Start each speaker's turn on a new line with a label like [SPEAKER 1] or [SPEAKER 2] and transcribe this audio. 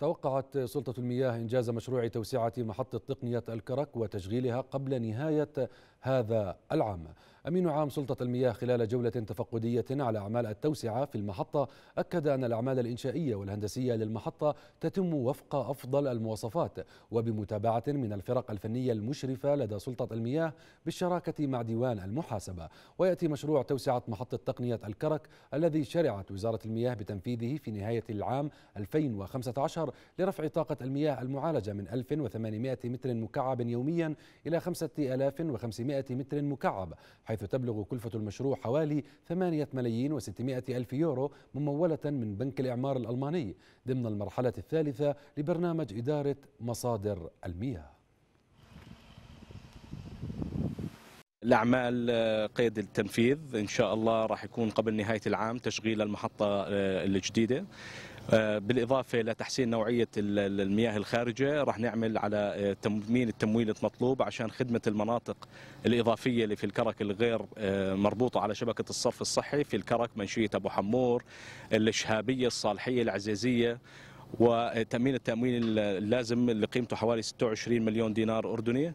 [SPEAKER 1] توقعت سلطة المياه إنجاز مشروع توسعة محطة تقنية الكرك وتشغيلها قبل نهاية هذا العام أمين عام سلطة المياه خلال جولة تفقدية على أعمال التوسعة في المحطة أكد أن الأعمال الإنشائية والهندسية للمحطة تتم وفق أفضل المواصفات وبمتابعة من الفرق الفنية المشرفة لدى سلطة المياه بالشراكة مع ديوان المحاسبة ويأتي مشروع توسعة محطة تقنية الكرك الذي شرعت وزارة المياه بتنفيذه في نهاية العام 2015 لرفع طاقة المياه المعالجة من 1800 متر مكعب يوميا إلى 5500 متر مكعب حيث تبلغ كلفة المشروع حوالي 8 ملايين و600 ألف يورو ممولة من بنك الإعمار الألماني ضمن المرحلة الثالثة لبرنامج إدارة مصادر المياه
[SPEAKER 2] الأعمال آه، قيد التنفيذ إن شاء الله راح يكون قبل نهاية العام تشغيل المحطة آه، الجديدة آه، بالاضافه لتحسين نوعيه المياه الخارجه راح نعمل على آه، تمين التمويل المطلوب عشان خدمه المناطق الاضافيه اللي في الكرك الغير آه، مربوطه على شبكه الصرف الصحي في الكرك منشيه ابو حمور الشهابيه الصالحيه العزيزيه وتامين التامين اللازم اللي قيمته حوالي 26 مليون دينار اردني